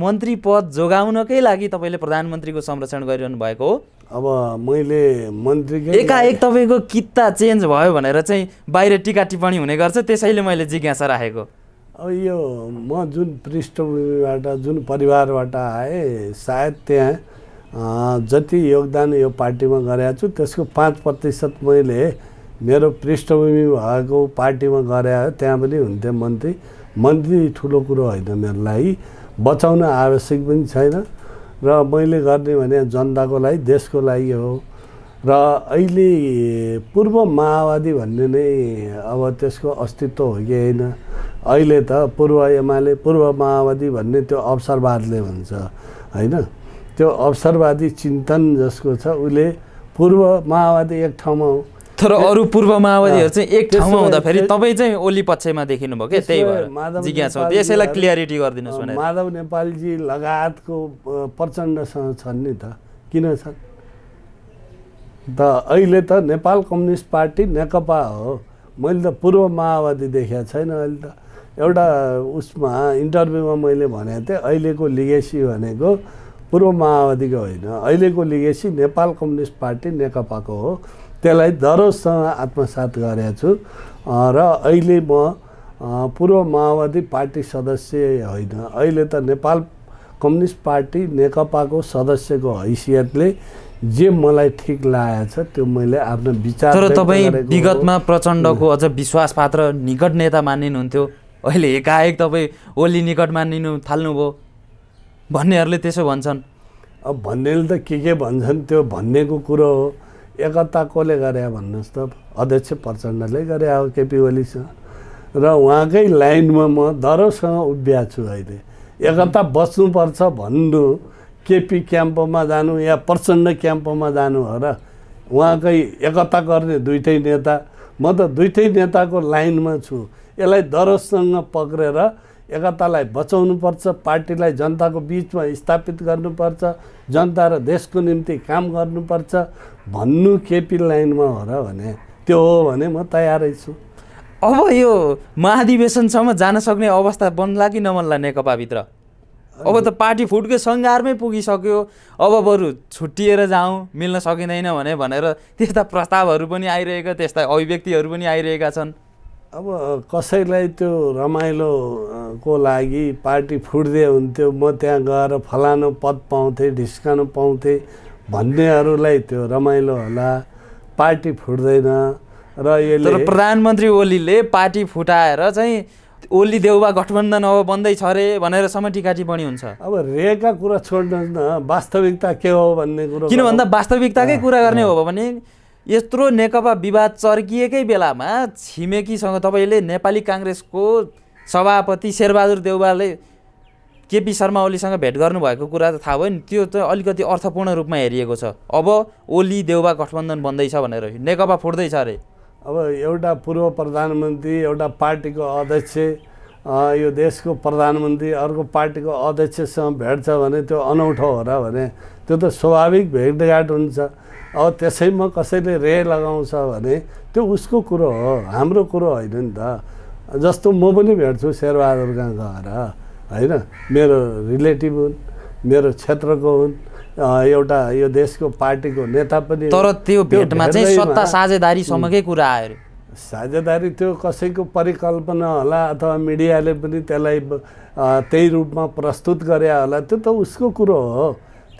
मन्त्री पद जोगाउनकै लागि तपाईँले प्रधानमन्त्रीको संरक्षण गरिरहनु भएको हो अब मैले मन्त्री एकाएक तपाईँको किता चेन्ज भयो भनेर चाहिँ बाहिर टिका टिप्पणी हुने गर्छ त्यसैले मैले जिज्ञासा राखेको यो म जुन पृष्ठभूमिबाट जुन परिवारबाट आएँ सायद त्यहाँ जति योगदान यो पार्टीमा गरेको छु त्यसको पाँच प्रतिशत मैले मेरो पृष्ठभूमि भएको पार्टीमा गरे त्यहाँ पनि हुन्थ्यो मन्त्री मन्त्री ठुलो कुरो होइन मेरो लागि बचाउन आवश्यक पनि छैन र मैले गर्ने भने जनताको लागि देशको लागि हो र अहिले पूर्व माओवादी भन्ने नै अब त्यसको अस्तित्व हो कि होइन अहिले त पूर्व एमाले पूर्व माओवादी भन्ने त्यो अवसरवादले हुन्छ होइन त्यो अवसरवादी चिन्तन जसको छ उसले पूर्व माओवादी एक ठाउँमा हो तर अरू पूर्व माओवादीहरू चाहिँ एक ठाउँमा हुँदाखेरि तपाईँ चाहिँ ओली पक्षमा देखिनुभयो क्या त्यही भएर जिज्ञासा त्यसैलाई क्लियरिटी गरिदिनुहोस् भने माधव नेपालजी लगायतको प्रचण्डसँग छन् नि त किन छन् त अहिले त नेपाल कम्युनिस्ट पार्टी नेकपा हो मैले त पूर्व माओवादी देखेको छैन अहिले त एउटा उसमा इन्टरभ्यूमा मैले भनेको थिएँ अहिलेको लिगेसी भनेको पूर्व माओवादीको होइन अहिलेको लिगेसी नेपाल कम्युनिस्ट पार्टी नेकपाको हो त्यसलाई दरोजसँग आत्मसात गरेको छु र अहिले म पूर्व माओवादी पार्टी सदस्य होइन अहिले त नेपाल कम्युनिस्ट पार्टी नेकपाको सदस्यको हैसियतले जे मलाई ठिक लागेको छ त्यो मैले आफ्नो विचार तर तपाईँ विगतमा प्रचण्डको अझ विश्वास पात्र निकट नेता मानिनुहुन्थ्यो अहिले एकाएक तपाईँ ओली निकट मानिनु थाल्नुभयो भन्नेहरूले त्यसो भन्छन् अब भन्नेले त के के भन्छन् त्यो भन्नेको कुरो हो एकता कसले गरे भन्नुहोस् त अध्यक्ष प्रचण्डले गरे हो केपी ओलीसँग र उहाँकै लाइनमा म दरोसँग उभ्या छु अहिले एकता बस्नुपर्छ भन्नु केपी क्याम्पमा जानु या प्रचण्ड क्याम्पमा जानु हो र उहाँकै एकता गर्ने दुइटै नेता म त दुइटै नेताको लाइनमा छु यसलाई दरसँग पक्रेर एकतालाई बचाउनुपर्छ पार्टीलाई जनताको बिचमा स्थापित गर्नुपर्छ जनता र देशको निम्ति काम गर्नुपर्छ भन्नु केपी लाइनमा हो र भने त्यो हो भने म तयारै छु अब यो महाधिवेशनसम्म जान सक्ने अवस्था बन्ला कि नबन्ला नेकपाभित्र अब त पार्टी फुटकै सङ्घारमै पुगिसक्यो अब बरु छुट्टिएर जाउँ मिल्न सकिँदैन भनेर त्यस्ता प्रस्तावहरू पनि आइरहेका त्यस्ता अभिव्यक्तिहरू पनि आइरहेका छन् अब कसैलाई त्यो रमाइलोको लागि पार्टी फुट्दै हुन्थ्यो म त्यहाँ गएर फलानु पद पाउँथेँ ढिस्कानु पाउँथेँ भन्नेहरूलाई त्यो रमाइलो होला पार्टी फुट्दैन र यसले प्रधानमन्त्री ओलीले पार्टी फुटाएर चाहिँ ओली देउबा गठबन्धन अब छ अरे भनेर समेटिका टिप्पणी हुन्छ अब रेका कुरा छोड्नुहोस् न वास्तविकता के हो भन्ने कुरो किन भन्दा वास्तविकताकै कुरा गर्ने हो भने यत्रो नेकपा विवाद चर्किएकै बेलामा छिमेकीसँग तपाईँले नेपाली काङ्ग्रेसको सभापति शेरबहादुर देउबाले केपी शर्मा ओलीसँग भेट गर्नुभएको कुरा त थाहा भयो नि त्यो त अलिकति अर्थपूर्ण रूपमा हेरिएको छ अब ओली देउवा गठबन्धन बन्दैछ भनेर नेकपा फुट्दैछ अरे अब एउटा पूर्व प्रधानमन्त्री एउटा पार्टीको अध्यक्ष यो देशको प्रधानमन्त्री अर्को पार्टीको अध्यक्षसँग भेट्छ भने त्यो अनौठो हो र भने त्यो त स्वाभाविक भेटघाट हुन्छ अब त्यसैमा कसैले रे लगाउँछ भने त्यो उसको कुरो हो हाम्रो कुरो होइन नि त जस्तो म पनि भेट्छु शेरबहादुर कहाँ गएर होइन मेरो रिलेटिभ हुन् मेरो क्षेत्रको हुन् एउटा यो देशको पार्टीको नेता पनि तर त्यो भेटमा चाहिँ सत्ता साझेदारी समकै कुरा आयो साझेदारी त्यो कसैको परिकल्पना होला अथवा मिडियाले पनि त्यसलाई त्यही रूपमा प्रस्तुत गरे होला त्यो त उसको कुरो हो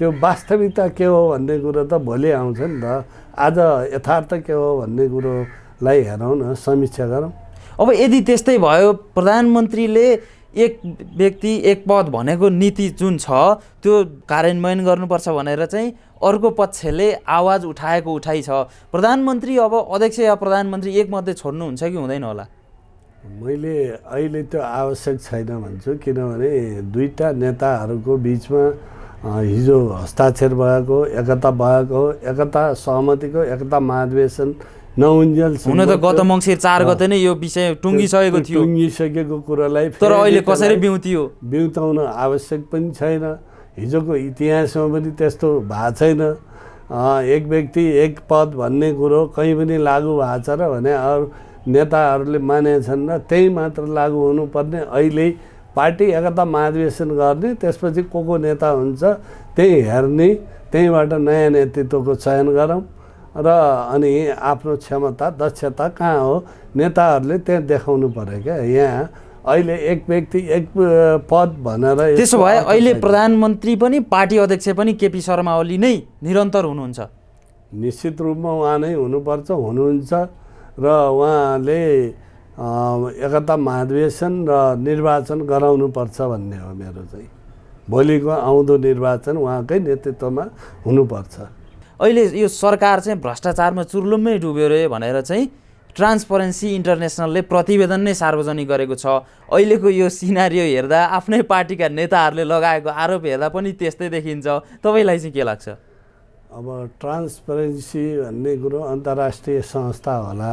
त्यो वास्तविकता के हो भन्ने कुरो त भोलि आउँछ नि त आज यथार्थ के हो भन्ने कुरोलाई हेरौँ न समीक्षा गरौँ अब यदि त्यस्तै भयो प्रधानमन्त्रीले एक व्यक्ति एक पद भनेको नीति जुन छ त्यो कार्यान्वयन गर्नुपर्छ भनेर चाहिँ अर्को पक्षले आवाज उठाएको उठाइ छ प्रधानमन्त्री अब अध्यक्ष या प्रधानमन्त्री एकमध्ये छोड्नुहुन्छ कि हुँदैन होला मैले अहिले त्यो आवश्यक छैन भन्छु किनभने दुईवटा नेताहरूको बिचमा हिजो हस्ताक्षर भएको एकता भएको एकता सहमतिको एकता महाधिवेशन नहुन्जेल हुन त गत मङ्सिर चार गते नै यो विषय टुङ्गिसकेको थियो टुङ्गिसकेको कुरालाई तर अहिले कसरी बिउतियो बिउताउन आवश्यक पनि छैन हिजोको इतिहासमा पनि त्यस्तो भएको छैन एक व्यक्ति एक पद भन्ने कुरो कहीँ पनि लागु भएको छ र भने अरू नेताहरूले मानेछन् र त्यही मात्र लागु हुनुपर्ने अहिले पार्टी एकता महाधिवेशन गर्ने त्यसपछि को को नेता हुन्छ त्यही हेर्ने त्यहीँबाट नयाँ नेतृत्वको चयन गरौँ र अनि आफ्नो क्षमता दक्षता कहाँ हो नेताहरूले त्यहाँ देखाउनु पऱ्यो क्या यहाँ अहिले एक व्यक्ति एक पद भनेर त्यसो भए अहिले प्रधानमन्त्री पनि पार्टी अध्यक्ष पनि केपी शर्मा ओली नै निरन्तर हुनुहुन्छ निश्चित रूपमा उहाँ नै हुनुपर्छ हुनुहुन्छ र उहाँले एकता महाधिवेशन र निर्वाचन गराउनुपर्छ भन्ने हो मेरो चाहिँ भोलिको आउँदो निर्वाचन उहाँकै नेतृत्वमा हुनुपर्छ अहिले यो सरकार चाहिँ भ्रष्टाचारमा चुर्लुम्मै डुब्यो रे भनेर चाहिँ ट्रान्सपरेन्सी इन्टरनेसनलले प्रतिवेदन नै सार्वजनिक गरेको छ अहिलेको यो सिनारी हेर्दा आफ्नै पार्टीका नेताहरूले लगाएको आरोप हेर्दा पनि त्यस्तै देखिन्छ तपाईँलाई चाहिँ के लाग्छ अब ट्रान्सपरेन्सी भन्ने कुरो अन्तर्राष्ट्रिय संस्था होला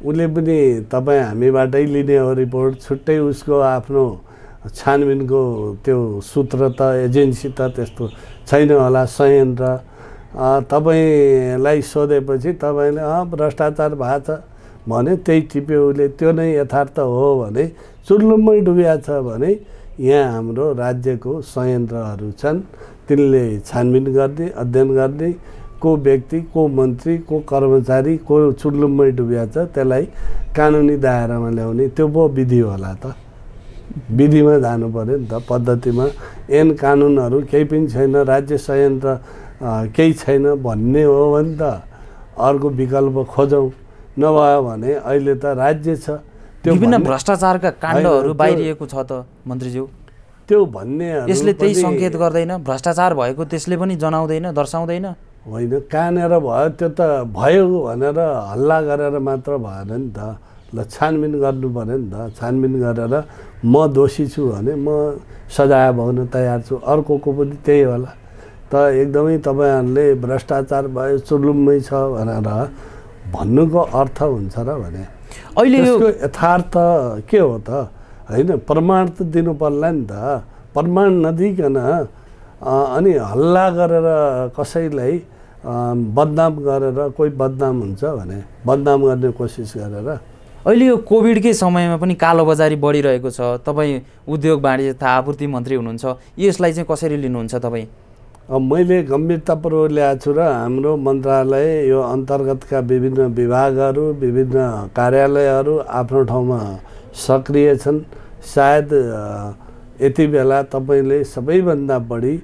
उसले पनि तपाईँ हामीबाटै लिने हो रिपोर्ट छुट्टै उसको आफ्नो छानबिनको त्यो सूत्र त एजेन्सी त त्यस्तो छैन होला संयन्त्र तपाईँलाई सोधेपछि तपाईँले अँ भ्रष्टाचार भएको छ भने त्यही टिप्यो उसले त्यो नै यथार्थ हो भने चुर्लुम्मै डुबिया छ भने यहाँ हाम्रो राज्यको संयन्त्रहरू छन् तिनले छानबिन गर्ने अध्ययन गर्ने को व्यक्ति को मन्त्री को कर्मचारी को चुडलुम्बै डुबिया छ त्यसलाई कानुनी दायरामा ल्याउने त्यो पो विधि होला त विधिमा जानु पऱ्यो नि त पद्धतिमा एन कानुनहरू केही पनि छैन राज्य संयन्त्र केही छैन भन्ने हो भने त अर्को विकल्प खोजौँ नभयो भने अहिले त राज्य छ त्यो विभिन्न भ्रष्टाचारका काण्डहरू बाहिरिएको छ त मन्त्रीज्यू त्यो भन्ने यसले त्यही सङ्केत गर्दैन भ्रष्टाचार भएको त्यसले पनि जनाउँदैन दर्शाउँदैन होइन कहाँनिर भयो त्यो त भयो भनेर हल्ला गरेर मात्र भएन नि त ल छानबिन गर्नु पऱ्यो नि त छानबिन गरेर म दोषी छु भने म सजाय भउन तयार छु अर्कोको पनि त्यही होला त एकदमै तपाईँहरूले भ्रष्टाचार भयो चुलुम्मै छ भनेर भन्नुको अर्थ हुन्छ र भने अहिले यसको यथार्थ के हो त होइन प्रमाण त दिनु पर्ला नि त प्रमाण नदिकन अनि हल्ला गरेर कसैलाई बदनाम गरेर कोही बदनाम हुन्छ भने बदनाम गर्ने कोसिस गरेर अहिले यो कोभिडकै समयमा पनि कालोबजारी बढिरहेको छ तपाईँ उद्योग वाणिज्य तथा आपूर्ति मन्त्री हुनुहुन्छ यसलाई चाहिँ कसरी लिनुहुन्छ तपाईँ मैले गम्भीरतापूर्वक ल्याएको छु र हाम्रो मन्त्रालय यो अन्तर्गतका विभिन्न विभागहरू विभिन्न कार्यालयहरू आफ्नो ठाउँमा सक्रिय छन् सायद यति बेला तपाईँले सबैभन्दा बढी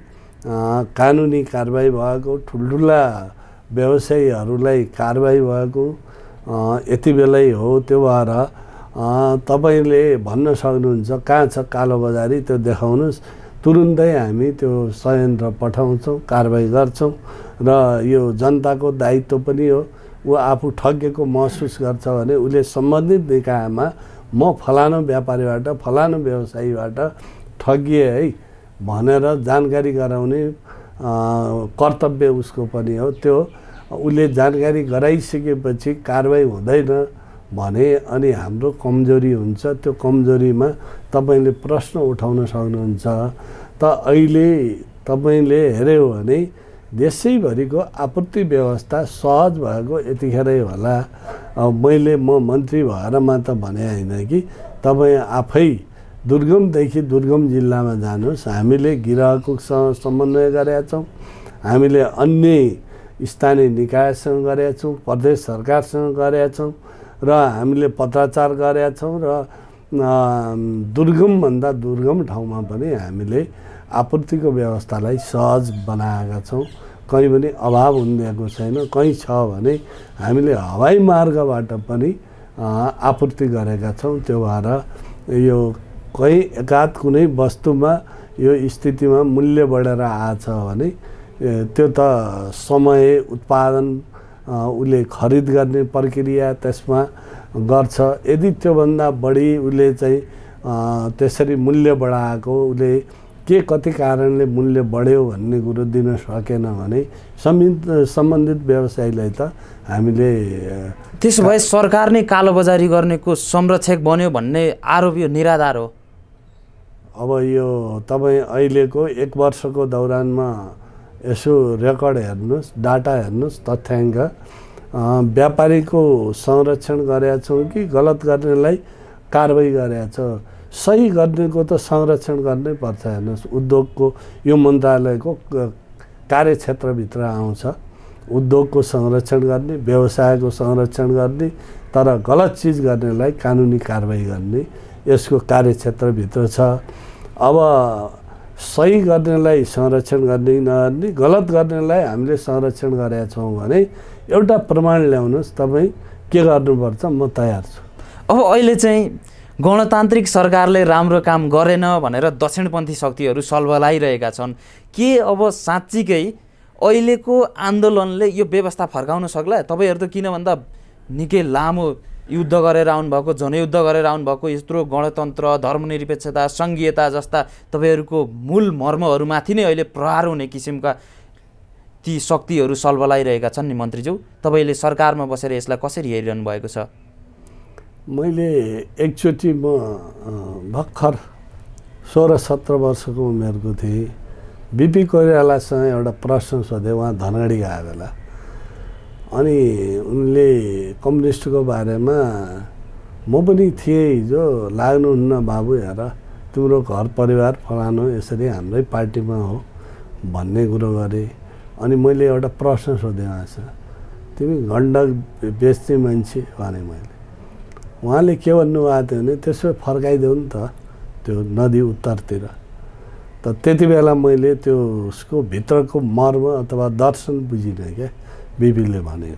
कानुनी कारवाही भएको ठुल्ठुला व्यवसायीहरूलाई कारवाही भएको यति बेलै हो त्यो भएर तपाईँले भन्न सक्नुहुन्छ कहाँ छ कालो बजारी त्यो देखाउनुहोस् तुरुन्तै हामी त्यो संयन्त्र पठाउँछौँ कारवाही गर्छौँ र यो जनताको दायित्व पनि हो ऊ आफू ठगेको महसुस गर्छ भने उसले सम्बन्धित निकायमा म फलानु व्यापारीबाट फलानु व्यवसायीबाट ठगिएँ है भनेर जानकारी गराउने कर्तव्य उसको पनि हो त्यो उसले जानकारी गराइसकेपछि कारवाही हुँदैन भने अनि हाम्रो कमजोरी हुन्छ त्यो कमजोरीमा तपाईँले प्रश्न उठाउन सक्नुहुन्छ त अहिले तपाईँले हेऱ्यो भने देशैभरिको आपूर्ति व्यवस्था सहज भएको यतिखेरै होला मैले म मन्त्री भएर मात्र भने होइन कि तपाईँ आफै दुर्गमदेखि दुर्गम जिल्लामा जानुहोस् हामीले गृहकोसँग समन्वय गरेका छौँ हामीले अन्य स्थानीय निकायसँग गरेका छौँ प्रदेश सरकारसँग गरेका छौँ र हामीले पत्राचार गरेका छौँ र दुर्गमभन्दा दुर्गम ठाउँमा पनि हामीले आपूर्तिको व्यवस्थालाई सहज बनाएका छौँ कहीँ पनि अभाव हुनेको छैन कहीँ छ भने हामीले हवाई मार्गबाट पनि आपूर्ति गरेका छौँ त्यो भएर यो कहीँ एकाध कुनै वस्तुमा यो स्थितिमा मूल्य बढेर आएछ भने त्यो त समय उत्पादन उसले खरिद गर्ने प्रक्रिया त्यसमा गर्छ यदि त्योभन्दा बढी उसले चाहिँ त्यसरी मूल्य बढाएको उसले के कति कारणले मूल्य बढ्यो भन्ने कुरो दिन सकेन भने सम्बन्धित व्यवसायीलाई त हामीले त्यसो भए सरकार नै कालोबजारी गर्नेको संरक्षक बन्यो भन्ने आरोप यो निराधार हो अब यो तपाईँ अहिलेको एक वर्षको दौरानमा यसो रेकर्ड हेर्नुहोस् डाटा हेर्नुहोस् तथ्याङ्क व्यापारीको संरक्षण गरेका छौँ कि गलत गर्नेलाई कारवाही गरेका छ सही गर्नेको त संरक्षण गर्नै पर्छ हेर्नुहोस् उद्योगको यो मन्त्रालयको कार्यक्षेत्रभित्र आउँछ उद्योगको संरक्षण गर्ने व्यवसायको संरक्षण गर्ने तर गलत चिज गर्नेलाई कानुनी कारवाही गर्ने यसको कार्यक्षेत्रभित्र छ अब सही गर्नेलाई संरक्षण गर्ने नगर्ने गलत गर्नेलाई हामीले संरक्षण गरेका छौँ भने एउटा प्रमाण ल्याउनुहोस् तपाईँ के गर्नुपर्छ म तयार छु अब अहिले चाहिँ गणतान्त्रिक सरकारले राम्रो काम गरेन भनेर दक्षिणपन्थी शक्तिहरू सलबलाइरहेका छन् के अब साँच्चीकै अहिलेको आन्दोलनले यो व्यवस्था फर्काउन सक्ला तपाईँहरू त किन भन्दा निकै लामो युद्ध गरेर आउनुभएको जनयुद्ध गरेर आउनुभएको यत्रो गणतन्त्र धर्मनिरपेक्षता सङ्घीयता जस्ता तपाईँहरूको मूल मर्महरूमाथि नै अहिले प्रहार हुने किसिमका ती शक्तिहरू सलबलाइरहेका छन् नि मन्त्रीज्यू तपाईँले सरकारमा बसेर यसलाई कसरी हेरिरहनु भएको छ मैले एकचोटि म भर्खर सोह्र सत्र वर्षको उमेरको थिएँ बिपी कोइरालासँग एउटा प्रश्न सोधेँ उहाँ धनगढी गएको बेला अनि उनले कम्युनिस्टको बारेमा म पनि थिएँ हिजो लाग्नुहुन्न बाबु हेर तिम्रो घर परिवार फलानु यसरी हाम्रै पार्टीमा हो भन्ने कुरो गरेँ अनि मैले एउटा प्रश्न सोधेँ उहाँसँग तिमी गण्डक बेच्ने मान्छे भने मैले उहाँले के भन्नुभएको थियो भने त्यसो फर्काइदेऊ नि त त्यो नदी उत्तरतिर त त्यति बेला मैले त्यो उसको भित्रको मर्म अथवा दर्शन बुझिनँ क्या बिबिलले भन्यो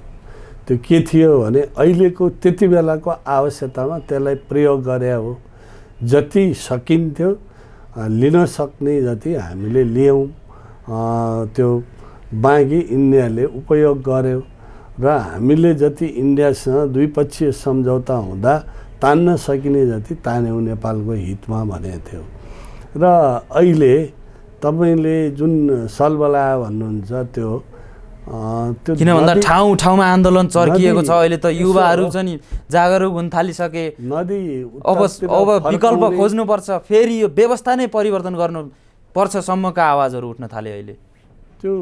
त्यो के थियो भने अहिलेको त्यति बेलाको आवश्यकतामा त्यसलाई प्रयोग गरे हो जति सकिन्थ्यो लिन सक्ने जति हामीले लियौँ त्यो बाँकी इन्डियाले उपयोग गर्यो र हामीले जति इन्डियासँग द्विपक्षीय सम्झौता हुँदा तान्न सकिने जति तान्यौँ नेपालको हितमा भनेको थियो र अहिले तपाईँले जुन सलबला भन्नुहुन्छ त्यो किन भन्दा ठाउँ ठाउँमा आन्दोलन चर्किएको छ अहिले त युवाहरू चाहिँ जागरुक हुन थालिसके नदी अब अब विकल्प खोज्नुपर्छ फेरि यो व्यवस्था नै परिवर्तन गर्नु सम्मका आवाजहरू उठ्न थाले अहिले त्यो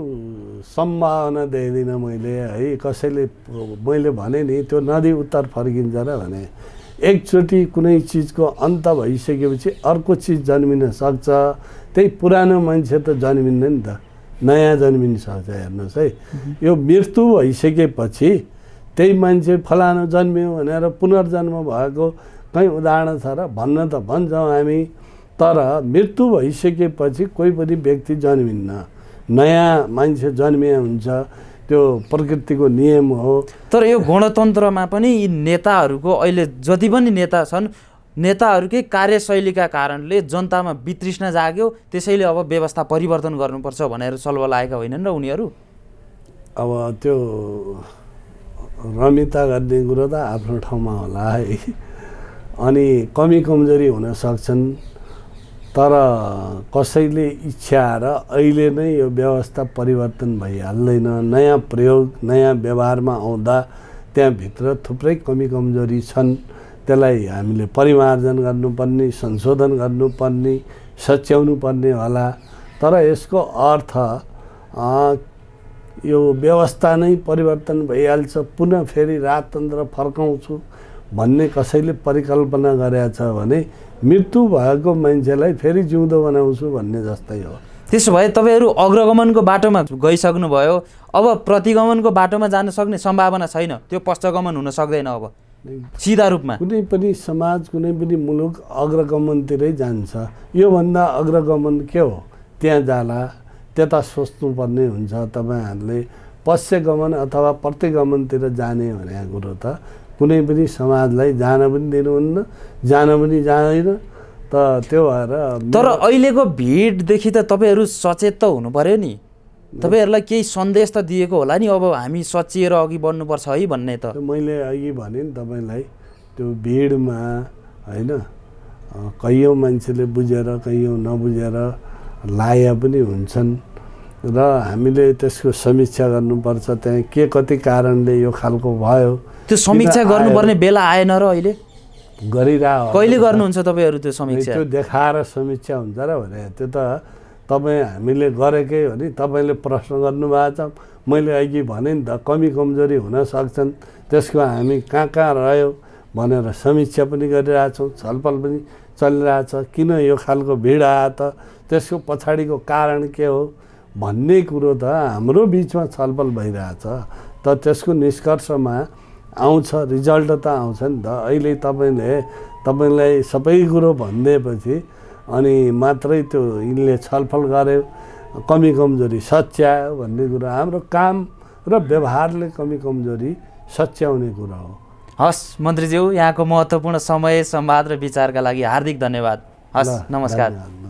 सम्भावना दिँदिनँ मैले है कसैले मैले भने नि त्यो नदी उत्तर फर्किन्छ र भने एकचोटि कुनै चिजको अन्त भइसकेपछि अर्को चिज जन्मिन सक्छ त्यही पुरानो मान्छे त जन्मिँदैन नि त नयाँ जन्मिने सक्छ हेर्नुहोस् है यो मृत्यु भइसकेपछि त्यही मान्छे फलानु जन्मियो भनेर पुनर्जन्म भएको कहीँ उदाहरण छ र भन्न त भन्छौँ हामी तर मृत्यु भइसकेपछि कोही पनि व्यक्ति जन्मिन्न नयाँ मान्छे जन्मिए हुन्छ त्यो प्रकृतिको नियम हो तर यो गणतन्त्रमा पनि यी नेताहरूको अहिले जति पनि नेता छन् नेताहरूकै कार्यशैलीका कारणले जनतामा वितृष्ण जाग्यो त्यसैले अब व्यवस्था परिवर्तन गर्नुपर्छ भनेर सल्भ लागेका होइनन् र उनीहरू अब त्यो रमिता गर्ने कुरो त आफ्नो ठाउँमा होला है अनि कमी कमजोरी हुन सक्छन् तर कसैले इच्छा र अहिले नै यो व्यवस्था परिवर्तन भइहाल्दैन नयाँ प्रयोग नयाँ व्यवहारमा आउँदा त्यहाँभित्र थुप्रै कमी कमजोरी छन् त्यसलाई हामीले परिमार्जन गर्नुपर्ने संशोधन गर्नुपर्ने सच्याउनु पर्ने होला तर यसको अर्थ यो व्यवस्था नै परिवर्तन भइहाल्छ पुनः फेरि राजतन्त्र फर्काउँछु भन्ने कसैले परिकल्पना गरेका छ भने मृत्यु भएको मान्छेलाई फेरि जिउँदो बनाउँछु भन्ने जस्तै हो त्यसो भए तपाईँहरू अग्रगमनको बाटोमा गइसक्नुभयो अब प्रतिगमनको बाटोमा जान सक्ने सम्भावना छैन त्यो पश्चगमन हुन सक्दैन अब सिधा रूपमा कुनै पनि समाज कुनै पनि मुलुक अग्रगमनतिरै जान्छ योभन्दा अग्रगमन के हो त्यहाँ जाला त्यता सोच्नुपर्ने हुन्छ तपाईँहरूले पश्चगमन अथवा प्रतिगमनतिर जाने भने कुरो त कुनै पनि समाजलाई जान पनि दिनुहुन्न जान पनि जाँदैन त त्यो भएर तर अहिलेको भिडदेखि त तपाईँहरू सचेत त हुनु पऱ्यो नि तपाईँहरूलाई केही सन्देश त दिएको होला नि अब हामी सचिएर अघि बढ्नुपर्छ है भन्ने त मैले अघि भने नि तपाईँलाई त्यो भिडमा होइन कैयौँ मान्छेले बुझेर कैयौँ नबुझेर लाया पनि हुन्छन् र हामीले त्यसको समीक्षा गर्नुपर्छ त्यहाँ के कति कारणले यो खालको भयो त्यो समीक्षा गर्नुपर्ने बेला आएन र अहिले गरिरह कहिले गर्नुहुन्छ तपाईँहरू त्यो समीक्षा त्यो देखाएर समीक्षा हुन्छ र भने त्यो त तपाईँ हामीले गरेकै हो नि तपाईँले प्रश्न गर्नुभएको छ मैले अघि भने नि त कमी कमजोरी हुन सक्छन् त्यसको हामी कहाँ कहाँ रह्यो भनेर समीक्षा पनि गरिरहेछौँ छलफल पनि चलिरहेछ किन यो खालको भिड आयो त त्यसको पछाडिको कारण के हो भन्ने कुरो त हाम्रो बिचमा छलफल भइरहेछ त त्यसको निष्कर्षमा आउँछ रिजल्ट त आउँछ नि त अहिले तपाईँले तपाईँलाई सबै कुरो भनिदिएपछि अनि मात्रै त्यो यिनले छलफल गर्यो कमी कमजोरी सच्यायो भन्ने कुरा हाम्रो काम र व्यवहारले कमी कमजोरी सच्याउने कुरा हो हस् मन्त्रीज्यू यहाँको महत्त्वपूर्ण समय संवाद र विचारका लागि हार्दिक धन्यवाद हस् नमस्कार